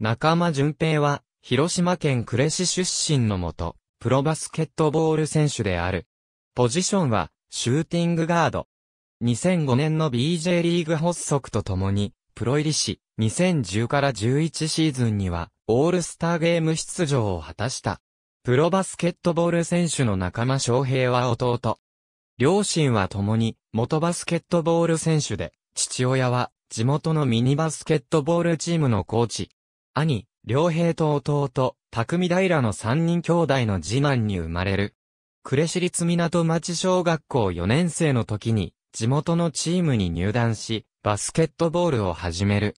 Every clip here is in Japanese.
中間淳平は、広島県呉市出身のもと、プロバスケットボール選手である。ポジションは、シューティングガード。2005年の BJ リーグ発足とともに、プロ入りし、2010から11シーズンには、オールスターゲーム出場を果たした。プロバスケットボール選手の仲間翔平は弟。両親は共に、元バスケットボール選手で、父親は、地元のミニバスケットボールチームのコーチ。兄、良平と弟、匠平の三人兄弟の次男に生まれる。呉市立港町小学校4年生の時に、地元のチームに入団し、バスケットボールを始める。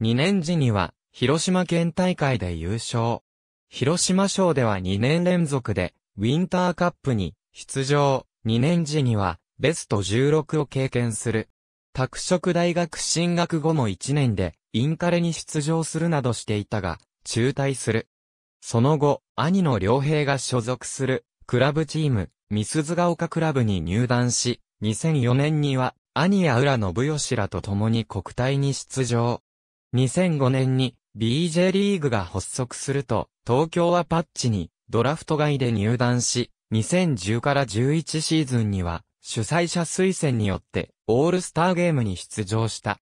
2年時には、広島県大会で優勝。広島賞では2年連続で、ウィンターカップに出場。2年時には、ベスト16を経験する。拓殖大学進学後も1年で、インカレに出場するなどしていたが、中退する。その後、兄の良平が所属する、クラブチーム、ミスズが丘クラブに入団し、2004年には、兄や浦信義らと共に国体に出場。2005年に、BJ リーグが発足すると、東京はパッチに、ドラフト外で入団し、2010から11シーズンには、主催者推薦によって、オールスターゲームに出場した。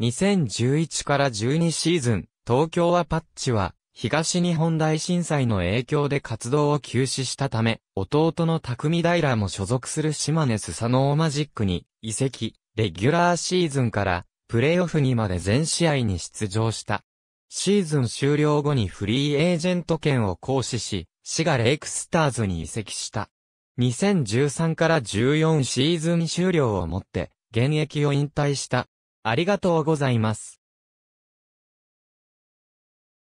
2011から12シーズン、東京アパッチは、東日本大震災の影響で活動を休止したため、弟の匠平も所属する島根スサノーマジックに移籍、レギュラーシーズンからプレイオフにまで全試合に出場した。シーズン終了後にフリーエージェント権を行使し、滋賀レイクスターズに移籍した。2013から14シーズン終了をもって、現役を引退したありがとうございます。